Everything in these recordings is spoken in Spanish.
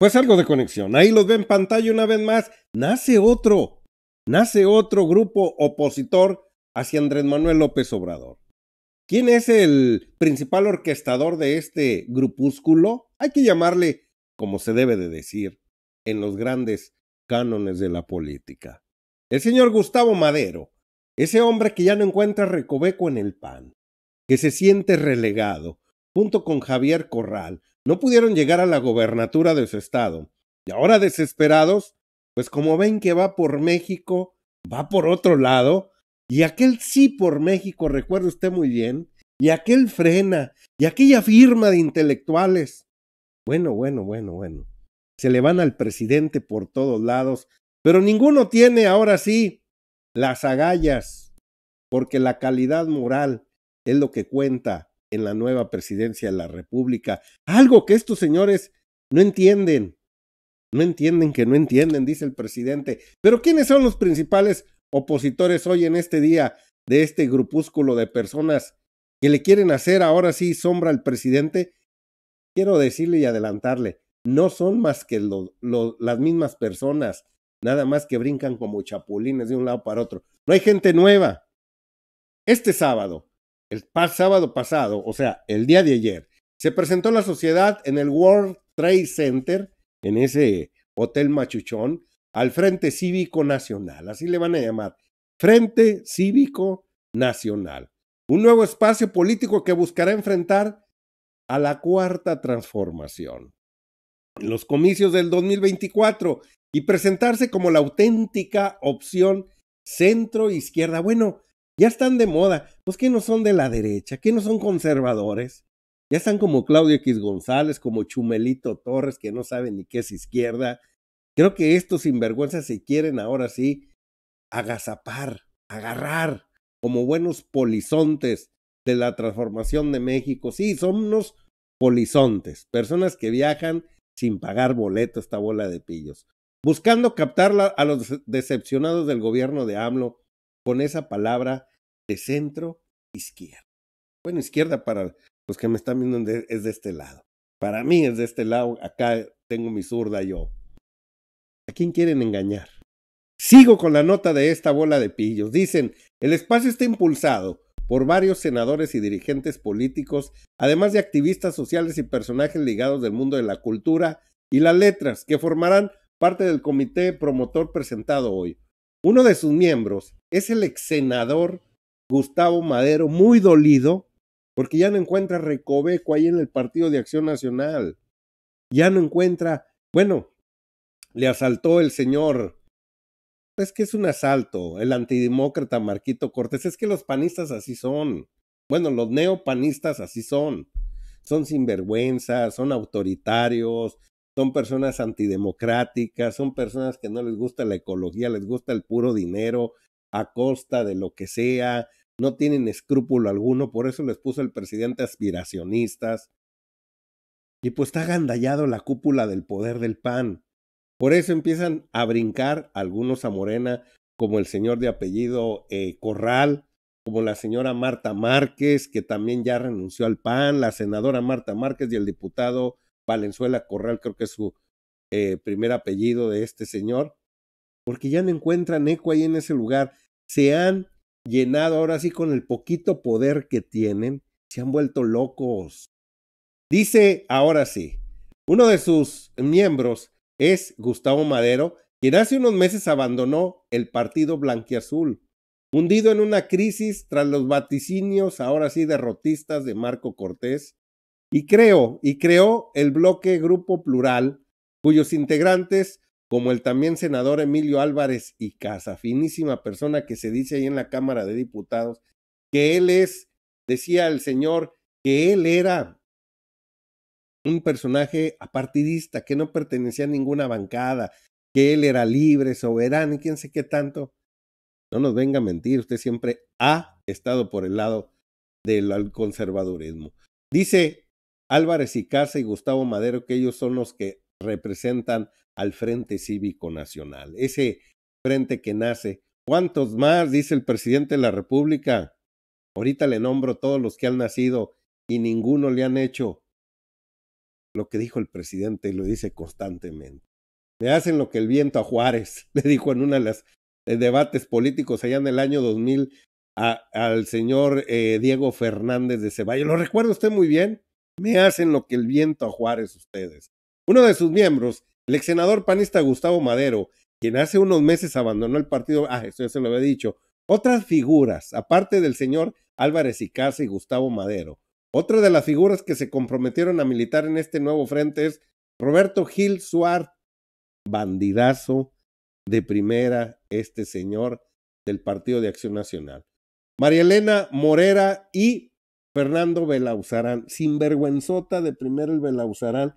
Pues algo de conexión. Ahí los ve en pantalla una vez más. Nace otro, nace otro grupo opositor hacia Andrés Manuel López Obrador. ¿Quién es el principal orquestador de este grupúsculo? Hay que llamarle, como se debe de decir, en los grandes cánones de la política. El señor Gustavo Madero, ese hombre que ya no encuentra recoveco en el pan, que se siente relegado, junto con Javier Corral, no pudieron llegar a la gobernatura de su estado. Y ahora desesperados, pues como ven que va por México, va por otro lado, y aquel sí por México, recuerde usted muy bien, y aquel frena, y aquella firma de intelectuales. Bueno, bueno, bueno, bueno. Se le van al presidente por todos lados, pero ninguno tiene ahora sí las agallas, porque la calidad moral es lo que cuenta en la nueva presidencia de la República. Algo que estos señores no entienden. No entienden que no entienden, dice el presidente. Pero ¿quiénes son los principales opositores hoy en este día de este grupúsculo de personas que le quieren hacer ahora sí sombra al presidente? Quiero decirle y adelantarle, no son más que las mismas personas, nada más que brincan como chapulines de un lado para otro. No hay gente nueva. Este sábado, el sábado pasado, o sea, el día de ayer, se presentó la sociedad en el World Trade Center, en ese hotel machuchón, al Frente Cívico Nacional, así le van a llamar, Frente Cívico Nacional, un nuevo espacio político que buscará enfrentar a la cuarta transformación, los comicios del 2024 y presentarse como la auténtica opción centro-izquierda. Bueno, ya están de moda. Pues que no son de la derecha, que no son conservadores. Ya están como Claudio X González, como Chumelito Torres, que no saben ni qué es izquierda. Creo que estos sinvergüenzas se quieren ahora sí agazapar, agarrar, como buenos polizontes de la transformación de México. Sí, son unos polizontes, personas que viajan sin pagar boleto esta bola de pillos, buscando captar a los decepcionados del gobierno de AMLO con esa palabra de centro izquierda. Bueno, izquierda para los que me están viendo es de este lado. Para mí es de este lado, acá tengo mi zurda yo. ¿A quién quieren engañar? Sigo con la nota de esta bola de pillos. Dicen, el espacio está impulsado por varios senadores y dirigentes políticos, además de activistas sociales y personajes ligados del mundo de la cultura y las letras, que formarán parte del comité promotor presentado hoy. Uno de sus miembros es el ex senador Gustavo Madero, muy dolido, porque ya no encuentra recoveco ahí en el Partido de Acción Nacional. Ya no encuentra, bueno, le asaltó el señor. Es que es un asalto, el antidemócrata Marquito Cortés. Es que los panistas así son. Bueno, los neopanistas así son. Son sinvergüenzas, son autoritarios, son personas antidemocráticas, son personas que no les gusta la ecología, les gusta el puro dinero a costa de lo que sea, no tienen escrúpulo alguno, por eso les puso el presidente aspiracionistas. Y pues está agandallado la cúpula del poder del PAN. Por eso empiezan a brincar algunos a Morena, como el señor de apellido eh, Corral, como la señora Marta Márquez, que también ya renunció al PAN, la senadora Marta Márquez y el diputado Valenzuela Corral, creo que es su eh, primer apellido de este señor, porque ya no encuentran eco ahí en ese lugar. Se han llenado ahora sí con el poquito poder que tienen, se han vuelto locos. Dice ahora sí, uno de sus miembros es Gustavo Madero, quien hace unos meses abandonó el partido blanquiazul, hundido en una crisis tras los vaticinios ahora sí derrotistas de Marco Cortés, y creó, y creó el bloque Grupo Plural, cuyos integrantes como el también senador Emilio Álvarez y Casa, finísima persona que se dice ahí en la Cámara de Diputados, que él es, decía el señor, que él era un personaje apartidista, que no pertenecía a ninguna bancada, que él era libre, soberano y quién sé qué tanto. No nos venga a mentir, usted siempre ha estado por el lado del conservadurismo. Dice Álvarez y Casa y Gustavo Madero que ellos son los que representan al Frente Cívico Nacional, ese frente que nace. ¿Cuántos más? dice el presidente de la República. Ahorita le nombro todos los que han nacido y ninguno le han hecho lo que dijo el presidente y lo dice constantemente. me hacen lo que el viento a Juárez, le dijo en uno de los eh, debates políticos allá en el año 2000 al señor eh, Diego Fernández de Ceballos. Lo recuerda usted muy bien. Me hacen lo que el viento a Juárez ustedes. Uno de sus miembros, el ex senador panista Gustavo Madero, quien hace unos meses abandonó el partido, ah, eso ya se lo había dicho. Otras figuras, aparte del señor Álvarez y y Gustavo Madero. Otra de las figuras que se comprometieron a militar en este nuevo frente es Roberto Gil Suárez, bandidazo de primera, este señor del Partido de Acción Nacional. María Elena Morera y Fernando Belauzarán, sinvergüenzota de primera el Belauzarán,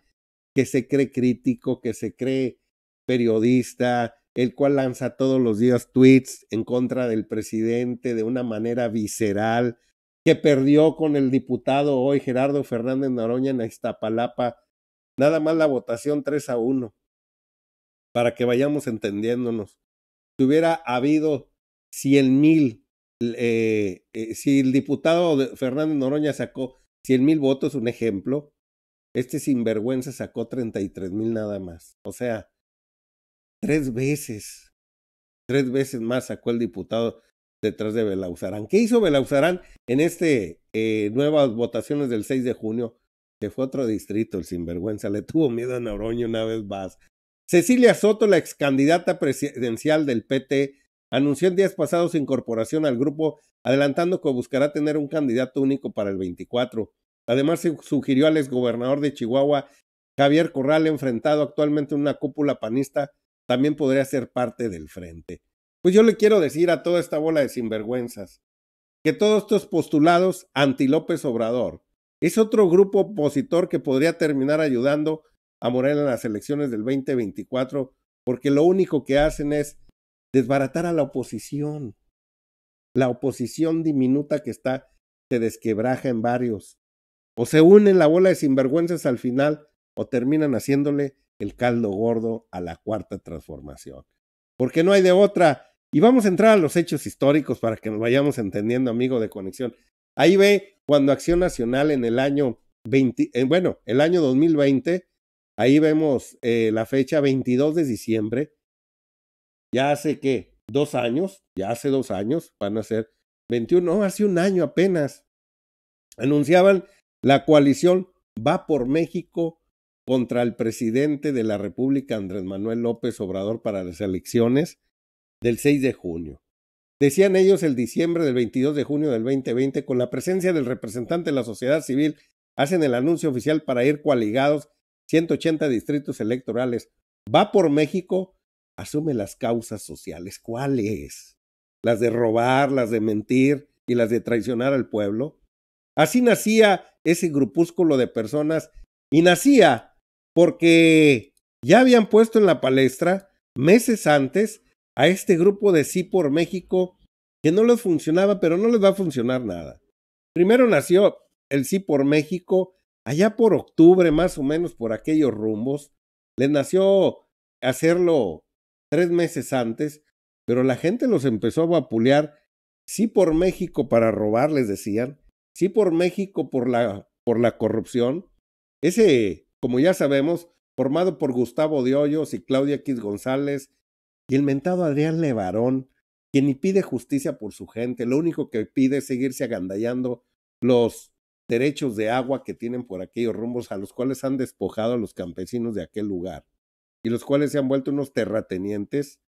que se cree crítico, que se cree periodista, el cual lanza todos los días tweets en contra del presidente de una manera visceral, que perdió con el diputado hoy Gerardo Fernández Noroña en Iztapalapa, nada más la votación 3 a 1, para que vayamos entendiéndonos. Si hubiera habido 100 mil, eh, eh, si el diputado Fernández Noroña sacó 100 mil votos, un ejemplo, este sinvergüenza sacó tres mil nada más. O sea, tres veces, tres veces más sacó el diputado detrás de Belauzarán. ¿Qué hizo Belauzarán en este eh, nuevas votaciones del 6 de junio? que fue otro distrito, el sinvergüenza. Le tuvo miedo a Noroño una vez más. Cecilia Soto, la ex candidata presidencial del PT, anunció el días pasado su incorporación al grupo, adelantando que buscará tener un candidato único para el 24. Además, se sugirió al exgobernador de Chihuahua, Javier Corral, enfrentado actualmente en una cúpula panista, también podría ser parte del frente. Pues yo le quiero decir a toda esta bola de sinvergüenzas que todos estos postulados anti López Obrador es otro grupo opositor que podría terminar ayudando a Morena en las elecciones del 2024, porque lo único que hacen es desbaratar a la oposición. La oposición diminuta que está se desquebraja en varios o se unen la bola de sinvergüenzas al final o terminan haciéndole el caldo gordo a la cuarta transformación. Porque no hay de otra. Y vamos a entrar a los hechos históricos para que nos vayamos entendiendo, amigo de conexión. Ahí ve cuando Acción Nacional en el año eh, bueno, el año 2020, ahí vemos eh, la fecha 22 de diciembre. Ya hace que dos años, ya hace dos años, van a ser 21, no, hace un año apenas. Anunciaban la coalición va por México contra el presidente de la República, Andrés Manuel López Obrador, para las elecciones del 6 de junio. Decían ellos el diciembre del 22 de junio del 2020, con la presencia del representante de la sociedad civil, hacen el anuncio oficial para ir coaligados 180 distritos electorales. Va por México, asume las causas sociales. ¿Cuáles? Las de robar, las de mentir y las de traicionar al pueblo. Así nacía ese grupúsculo de personas y nacía porque ya habían puesto en la palestra meses antes a este grupo de sí por México que no les funcionaba, pero no les va a funcionar nada. Primero nació el sí por México allá por octubre, más o menos por aquellos rumbos. Les nació hacerlo tres meses antes, pero la gente los empezó a vapulear sí por México para robar, les decían, sí por México, por la, por la corrupción. Ese, como ya sabemos, formado por Gustavo de Hoyos y Claudia X González y el mentado Adrián Levarón, quien ni pide justicia por su gente, lo único que pide es seguirse agandallando los derechos de agua que tienen por aquellos rumbos a los cuales han despojado a los campesinos de aquel lugar y los cuales se han vuelto unos terratenientes,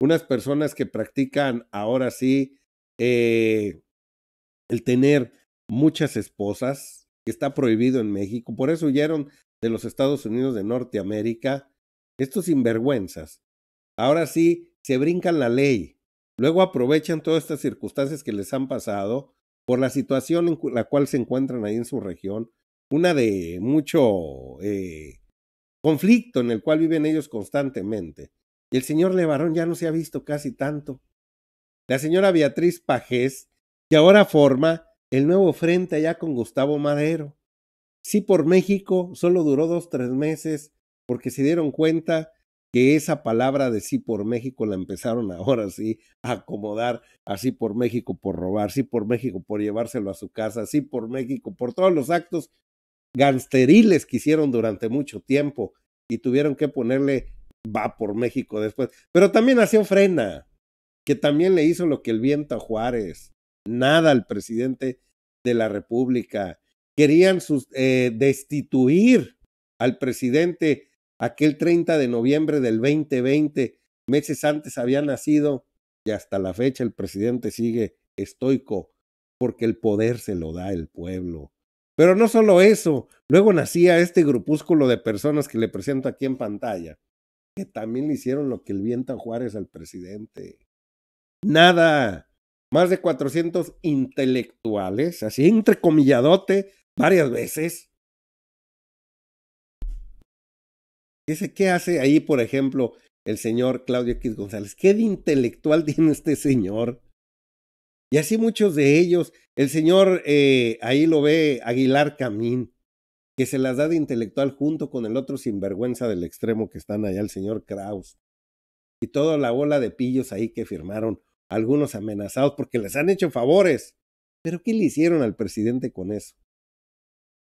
unas personas que practican ahora sí eh, el tener muchas esposas, que está prohibido en México, por eso huyeron de los Estados Unidos de Norteamérica, estos sinvergüenzas. Ahora sí, se brincan la ley, luego aprovechan todas estas circunstancias que les han pasado por la situación en la cual se encuentran ahí en su región, una de mucho eh, conflicto en el cual viven ellos constantemente. Y el señor Levarón ya no se ha visto casi tanto. La señora Beatriz Pajés, que ahora forma el nuevo frente allá con Gustavo Madero. Sí, por México solo duró dos, tres meses, porque se dieron cuenta que esa palabra de sí por México la empezaron ahora sí a acomodar, así por México por robar, sí por México por llevárselo a su casa, sí por México por todos los actos gansteriles que hicieron durante mucho tiempo y tuvieron que ponerle va por México después. Pero también nació Frena, que también le hizo lo que el viento a Juárez, nada al presidente de la República. Querían eh, destituir al presidente aquel 30 de noviembre del 2020. Meses antes había nacido y hasta la fecha el presidente sigue estoico porque el poder se lo da el pueblo. Pero no solo eso, luego nacía este grupúsculo de personas que le presento aquí en pantalla, que también le hicieron lo que el viento Juárez al presidente. Nada, más de 400 intelectuales, así entrecomilladote, varias veces. Dice, ¿qué hace ahí, por ejemplo, el señor Claudio X González? ¿Qué de intelectual tiene este señor? Y así muchos de ellos, el señor, eh, ahí lo ve Aguilar Camín, que se las da de intelectual junto con el otro sinvergüenza del extremo que están allá, el señor Kraus, y toda la ola de pillos ahí que firmaron algunos amenazados porque les han hecho favores. Pero ¿qué le hicieron al presidente con eso?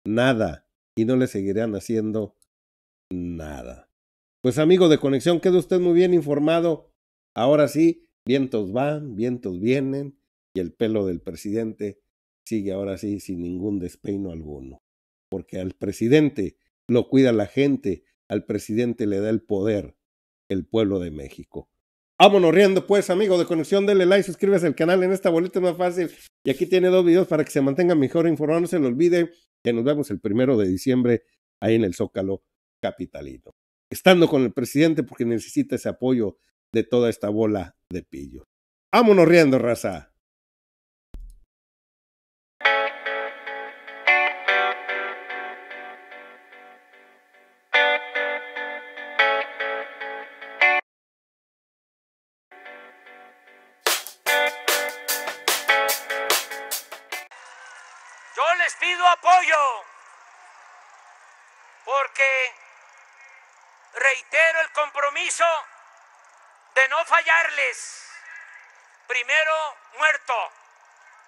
Nada. Y no le seguirán haciendo nada. Pues amigo de conexión, queda usted muy bien informado. Ahora sí, vientos van, vientos vienen y el pelo del presidente sigue ahora sí sin ningún despeino alguno. Porque al presidente lo cuida la gente, al presidente le da el poder el pueblo de México. Vámonos riendo, pues, amigo de Conexión. denle like, suscríbase al canal. En esta bolita es más fácil. Y aquí tiene dos videos para que se mantenga mejor informado. No se le olvide que nos vemos el primero de diciembre ahí en el Zócalo Capitalito. Estando con el presidente porque necesita ese apoyo de toda esta bola de pillo. Vámonos riendo, raza. apoyo, porque reitero el compromiso de no fallarles. Primero muerto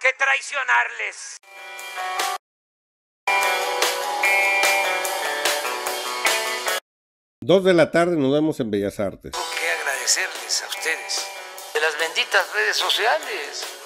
que traicionarles. Dos de la tarde nos vemos en Bellas Artes. Tengo que agradecerles a ustedes de las benditas redes sociales